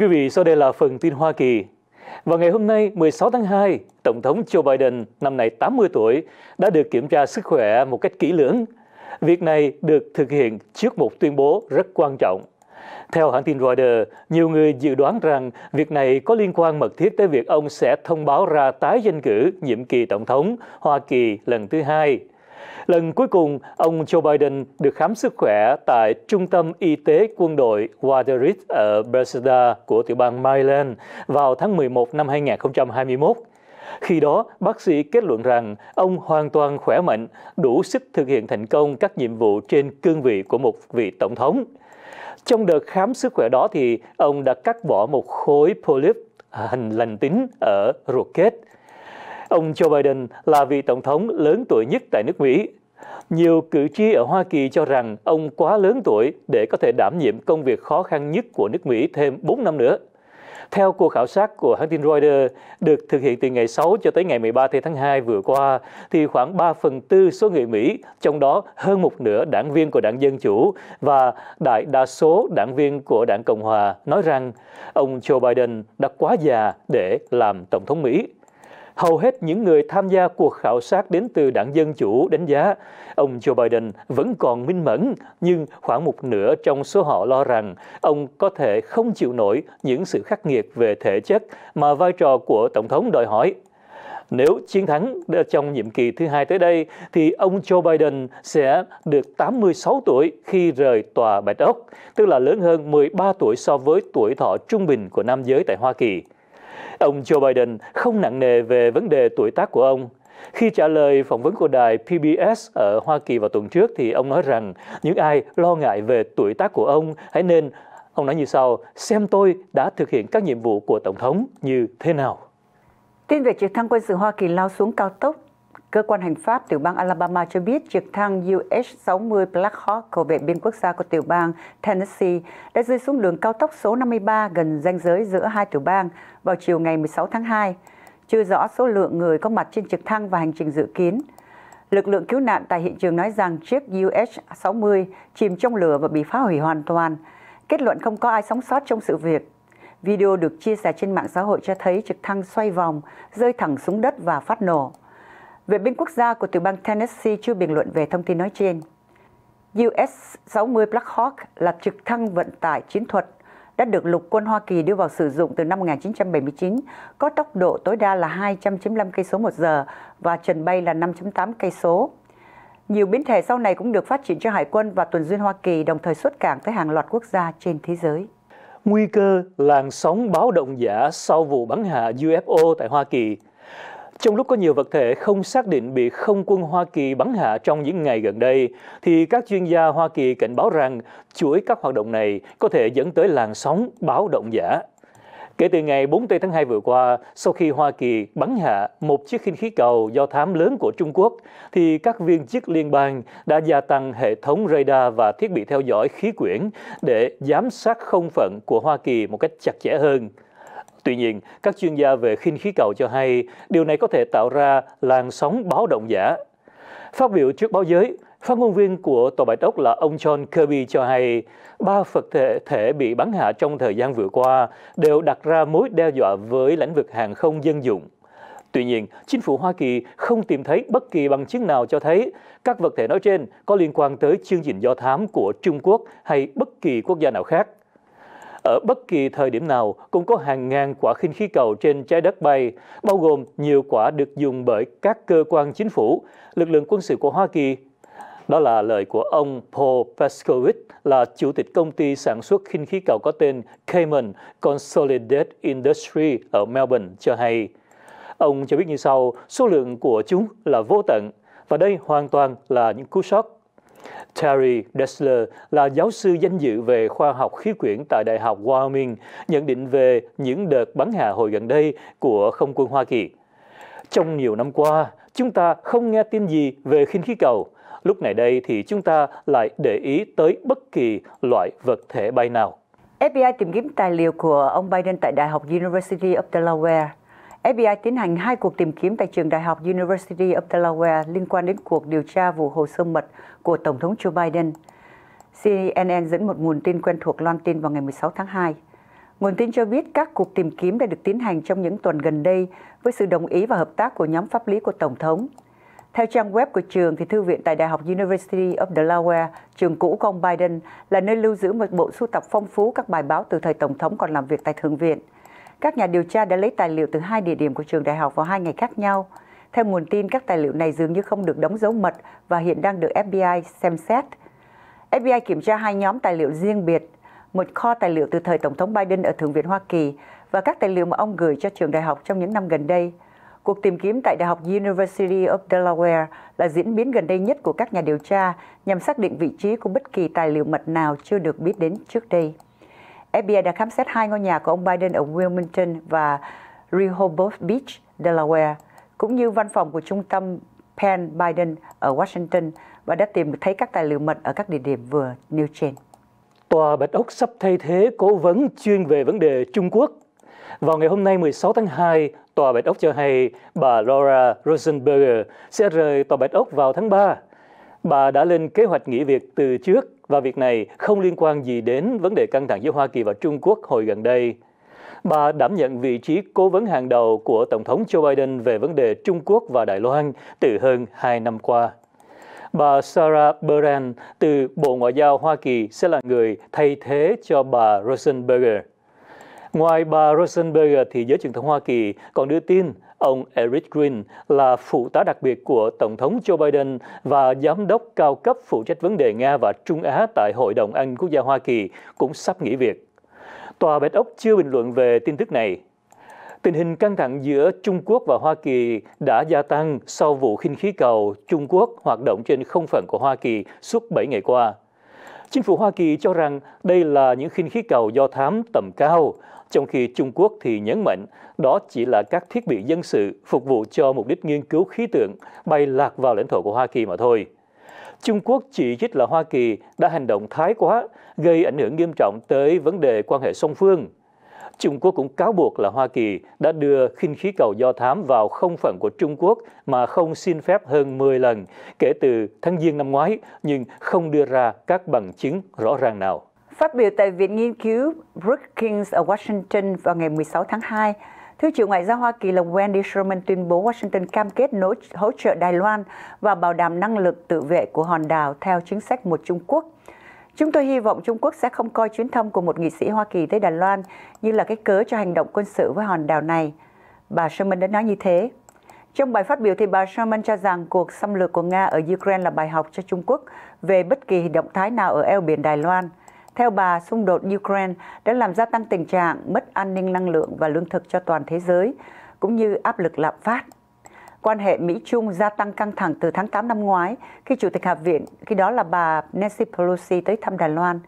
quý vị, sau đây là phần tin Hoa Kỳ. Vào ngày hôm nay, 16 tháng 2, Tổng thống Joe Biden, năm nay 80 tuổi, đã được kiểm tra sức khỏe một cách kỹ lưỡng. Việc này được thực hiện trước một tuyên bố rất quan trọng. Theo hãng tin Reuters, nhiều người dự đoán rằng việc này có liên quan mật thiết tới việc ông sẽ thông báo ra tái danh cử nhiệm kỳ Tổng thống Hoa Kỳ lần thứ hai – Lần cuối cùng, ông Joe Biden được khám sức khỏe tại Trung tâm Y tế Quân đội Wateridge ở Bethesda của tiểu bang Maryland vào tháng 11 năm 2021. Khi đó, bác sĩ kết luận rằng ông hoàn toàn khỏe mạnh, đủ sức thực hiện thành công các nhiệm vụ trên cương vị của một vị tổng thống. Trong đợt khám sức khỏe đó thì ông đã cắt bỏ một khối polyp à, hình lành tính ở ruột kết. Ông Joe Biden là vị tổng thống lớn tuổi nhất tại nước Mỹ. Nhiều cử tri ở Hoa Kỳ cho rằng ông quá lớn tuổi để có thể đảm nhiệm công việc khó khăn nhất của nước Mỹ thêm 4 năm nữa. Theo cuộc khảo sát của hãng tin Reuters được thực hiện từ ngày 6 cho tới ngày 13 tháng 2 vừa qua, thì khoảng 3 phần tư số người Mỹ, trong đó hơn một nửa đảng viên của đảng Dân Chủ và đại đa số đảng viên của đảng Cộng Hòa nói rằng ông Joe Biden đã quá già để làm Tổng thống Mỹ hầu hết những người tham gia cuộc khảo sát đến từ đảng Dân Chủ đánh giá ông Joe Biden vẫn còn minh mẫn, nhưng khoảng một nửa trong số họ lo rằng ông có thể không chịu nổi những sự khắc nghiệt về thể chất mà vai trò của Tổng thống đòi hỏi. Nếu chiến thắng trong nhiệm kỳ thứ hai tới đây, thì ông Joe Biden sẽ được 86 tuổi khi rời tòa Bạch Ốc, tức là lớn hơn 13 tuổi so với tuổi thọ trung bình của nam giới tại Hoa Kỳ. Ông Joe Biden không nặng nề về vấn đề tuổi tác của ông. Khi trả lời phỏng vấn của đài PBS ở Hoa Kỳ vào tuần trước thì ông nói rằng những ai lo ngại về tuổi tác của ông hãy nên, ông nói như sau, xem tôi đã thực hiện các nhiệm vụ của Tổng thống như thế nào. Tin về trực thăng quân sự Hoa Kỳ lao xuống cao tốc Cơ quan hành pháp tiểu bang Alabama cho biết trực thăng UH-60 Black Hawk của vệ biên quốc gia của tiểu bang Tennessee đã rơi xuống đường cao tốc số 53 gần ranh giới giữa hai tiểu bang vào chiều ngày 16 tháng 2. Chưa rõ số lượng người có mặt trên trực thăng và hành trình dự kiến. Lực lượng cứu nạn tại hiện trường nói rằng chiếc UH-60 chìm trong lửa và bị phá hủy hoàn toàn. Kết luận không có ai sống sót trong sự việc. Video được chia sẻ trên mạng xã hội cho thấy trực thăng xoay vòng, rơi thẳng xuống đất và phát nổ. Vệ binh quốc gia của tiểu bang Tennessee chưa bình luận về thông tin nói trên. US-60 Black Hawk là trực thăng vận tải chiến thuật đã được lục quân Hoa Kỳ đưa vào sử dụng từ năm 1979, có tốc độ tối đa là 295 cây số một giờ và trần bay là 5.8 cây số. Nhiều biến thể sau này cũng được phát triển cho Hải quân và tuần duyên Hoa Kỳ đồng thời xuất cảng tới hàng loạt quốc gia trên thế giới. Nguy cơ làn sóng báo động giả sau vụ bắn hạ UFO tại Hoa Kỳ – trong lúc có nhiều vật thể không xác định bị không quân Hoa Kỳ bắn hạ trong những ngày gần đây, thì các chuyên gia Hoa Kỳ cảnh báo rằng chuỗi các hoạt động này có thể dẫn tới làn sóng báo động giả. Kể từ ngày 4 tây tháng 2 vừa qua, sau khi Hoa Kỳ bắn hạ một chiếc khinh khí cầu do thám lớn của Trung Quốc, thì các viên chức liên bang đã gia tăng hệ thống radar và thiết bị theo dõi khí quyển để giám sát không phận của Hoa Kỳ một cách chặt chẽ hơn. Tuy nhiên, các chuyên gia về khinh khí cầu cho hay điều này có thể tạo ra làn sóng báo động giả. Phát biểu trước báo giới, Phát ngôn viên của Tòa Bạch Ốc là ông John Kirby cho hay, ba vật thể, thể bị bắn hạ trong thời gian vừa qua đều đặt ra mối đe dọa với lĩnh vực hàng không dân dụng. Tuy nhiên, chính phủ Hoa Kỳ không tìm thấy bất kỳ bằng chứng nào cho thấy các vật thể nói trên có liên quan tới chương trình do thám của Trung Quốc hay bất kỳ quốc gia nào khác. Ở bất kỳ thời điểm nào cũng có hàng ngàn quả khinh khí cầu trên trái đất bay, bao gồm nhiều quả được dùng bởi các cơ quan chính phủ, lực lượng quân sự của Hoa Kỳ. Đó là lời của ông Paul Peskovich, là chủ tịch công ty sản xuất khinh khí cầu có tên Cayman Consolidated Industry ở Melbourne cho hay. Ông cho biết như sau, số lượng của chúng là vô tận, và đây hoàn toàn là những cú sốc Terry Dessler là giáo sư danh dự về khoa học khí quyển tại Đại học Wyoming, nhận định về những đợt bắn hạ hồi gần đây của không quân Hoa Kỳ. Trong nhiều năm qua, chúng ta không nghe tin gì về khinh khí cầu. Lúc này đây thì chúng ta lại để ý tới bất kỳ loại vật thể bay nào. FBI tìm kiếm tài liệu của ông Biden tại Đại học University of Delaware FBI tiến hành hai cuộc tìm kiếm tại trường đại học University of Delaware liên quan đến cuộc điều tra vụ hồ sơ mật của Tổng thống Joe Biden. CNN dẫn một nguồn tin quen thuộc loan tin vào ngày 16 tháng 2. Nguồn tin cho biết các cuộc tìm kiếm đã được tiến hành trong những tuần gần đây với sự đồng ý và hợp tác của nhóm pháp lý của Tổng thống. Theo trang web của trường, thì thư viện tại Đại học University of Delaware, trường cũ của ông Biden, là nơi lưu giữ một bộ sưu tập phong phú các bài báo từ thời Tổng thống còn làm việc tại Thượng viện – các nhà điều tra đã lấy tài liệu từ hai địa điểm của trường đại học vào hai ngày khác nhau. Theo nguồn tin, các tài liệu này dường như không được đóng dấu mật và hiện đang được FBI xem xét. FBI kiểm tra hai nhóm tài liệu riêng biệt, một kho tài liệu từ thời Tổng thống Biden ở Thượng viện Hoa Kỳ và các tài liệu mà ông gửi cho trường đại học trong những năm gần đây. Cuộc tìm kiếm tại Đại học University of Delaware là diễn biến gần đây nhất của các nhà điều tra nhằm xác định vị trí của bất kỳ tài liệu mật nào chưa được biết đến trước đây. FBI đã khám xét hai ngôi nhà của ông Biden ở Wilmington và Rehoboth Beach, Delaware, cũng như văn phòng của trung tâm Penn Biden ở Washington và đã tìm thấy các tài liệu mật ở các địa điểm vừa nêu trên. Tòa Bạch Ốc sắp thay thế cố vấn chuyên về vấn đề Trung Quốc. Vào ngày hôm nay 16 tháng 2, Tòa Bạch Ốc cho hay bà Laura Rosenberger sẽ rời Tòa Bạch Ốc vào tháng 3 Bà đã lên kế hoạch nghỉ việc từ trước và việc này không liên quan gì đến vấn đề căng thẳng giữa Hoa Kỳ và Trung Quốc hồi gần đây. Bà đảm nhận vị trí cố vấn hàng đầu của Tổng thống Joe Biden về vấn đề Trung Quốc và Đài Loan từ hơn 2 năm qua. Bà Sarah Beran từ Bộ Ngoại giao Hoa Kỳ sẽ là người thay thế cho bà Rosenberger. Ngoài bà Rosenberger thì giới truyền thông Hoa Kỳ còn đưa tin Ông Eric Green là phụ tá đặc biệt của Tổng thống Joe Biden và giám đốc cao cấp phụ trách vấn đề Nga và Trung Á tại Hội đồng Anh Quốc gia Hoa Kỳ cũng sắp nghỉ việc. Tòa Bạch Ốc chưa bình luận về tin tức này. Tình hình căng thẳng giữa Trung Quốc và Hoa Kỳ đã gia tăng sau vụ khinh khí cầu Trung Quốc hoạt động trên không phận của Hoa Kỳ suốt 7 ngày qua. Chính phủ Hoa Kỳ cho rằng đây là những khinh khí cầu do thám tầm cao, trong khi Trung Quốc thì nhấn mạnh đó chỉ là các thiết bị dân sự phục vụ cho mục đích nghiên cứu khí tượng bay lạc vào lãnh thổ của Hoa Kỳ mà thôi. Trung Quốc chỉ trích là Hoa Kỳ đã hành động thái quá, gây ảnh hưởng nghiêm trọng tới vấn đề quan hệ song phương. Trung Quốc cũng cáo buộc là Hoa Kỳ đã đưa khinh khí cầu do thám vào không phận của Trung Quốc mà không xin phép hơn 10 lần kể từ tháng Giêng năm ngoái, nhưng không đưa ra các bằng chứng rõ ràng nào. Phát biểu tại Viện Nghiên cứu Brookings ở Washington vào ngày 16 tháng 2, Thứ trưởng Ngoại giao Hoa Kỳ là Wendy Sherman tuyên bố Washington cam kết nỗ hỗ trợ Đài Loan và bảo đảm năng lực tự vệ của hòn đảo theo chính sách một Trung Quốc. Chúng tôi hy vọng Trung Quốc sẽ không coi chuyến thăm của một nghị sĩ Hoa Kỳ tới Đài Loan như là cái cớ cho hành động quân sự với hòn đảo này. Bà Sherman đã nói như thế. Trong bài phát biểu thì bà Sherman cho rằng cuộc xâm lược của Nga ở Ukraine là bài học cho Trung Quốc về bất kỳ động thái nào ở eo biển Đài Loan – theo bà, xung đột Ukraine đã làm gia tăng tình trạng mất an ninh năng lượng và lương thực cho toàn thế giới, cũng như áp lực lạm phát. Quan hệ Mỹ-Trung gia tăng căng thẳng từ tháng 8 năm ngoái khi Chủ tịch Hạ viện, khi đó là bà Nancy Pelosi tới thăm Đài Loan.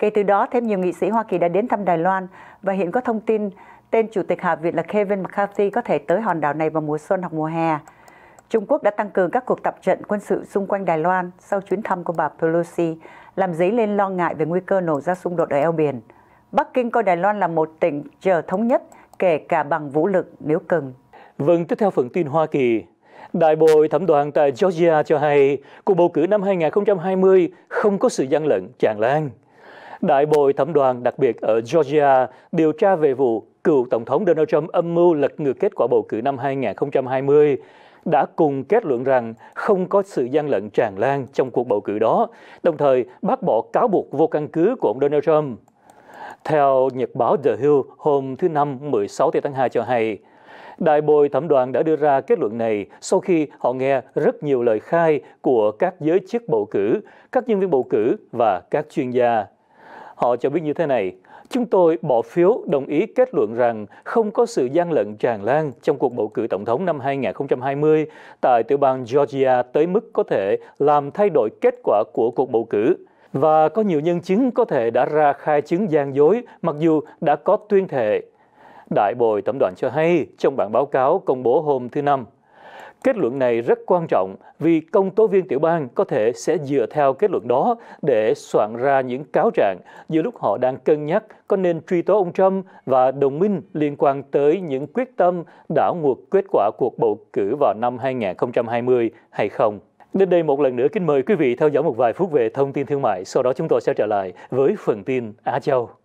Kể từ đó, thêm nhiều nghị sĩ Hoa Kỳ đã đến thăm Đài Loan và hiện có thông tin tên Chủ tịch Hạ viện là Kevin McCarthy có thể tới hòn đảo này vào mùa xuân hoặc mùa hè. Trung Quốc đã tăng cường các cuộc tập trận quân sự xung quanh Đài Loan sau chuyến thăm của bà Pelosi, làm dấy lên lo ngại về nguy cơ nổ ra xung đột ở eo biển. Bắc Kinh coi Đài Loan là một tỉnh chờ thống nhất, kể cả bằng vũ lực nếu cần. Vâng, tiếp theo phần tin Hoa Kỳ. Đại bội thẩm đoàn tại Georgia cho hay cuộc bầu cử năm 2020 không có sự gian lận tràn lan. Đại bội thẩm đoàn đặc biệt ở Georgia điều tra về vụ cựu Tổng thống Donald Trump âm mưu lật ngược kết quả bầu cử năm 2020 đã cùng kết luận rằng không có sự gian lận tràn lan trong cuộc bầu cử đó, đồng thời bác bỏ cáo buộc vô căn cứ của ông Donald Trump. Theo nhật báo The Hill hôm thứ Năm 16 tháng 2 cho hay, Đại bồi thẩm đoàn đã đưa ra kết luận này sau khi họ nghe rất nhiều lời khai của các giới chức bầu cử, các nhân viên bầu cử và các chuyên gia. Họ cho biết như thế này, Chúng tôi bỏ phiếu đồng ý kết luận rằng không có sự gian lận tràn lan trong cuộc bầu cử tổng thống năm 2020 tại tiểu bang Georgia tới mức có thể làm thay đổi kết quả của cuộc bầu cử. Và có nhiều nhân chứng có thể đã ra khai chứng gian dối mặc dù đã có tuyên thệ. Đại bồi tổng đoàn cho hay trong bản báo cáo công bố hôm thứ Năm Kết luận này rất quan trọng vì công tố viên tiểu bang có thể sẽ dựa theo kết luận đó để soạn ra những cáo trạng giữa lúc họ đang cân nhắc có nên truy tố ông Trump và đồng minh liên quan tới những quyết tâm đảo ngược kết quả cuộc bầu cử vào năm 2020 hay không. Đến đây một lần nữa kính mời quý vị theo dõi một vài phút về thông tin thương mại, sau đó chúng tôi sẽ trở lại với phần tin Á Châu.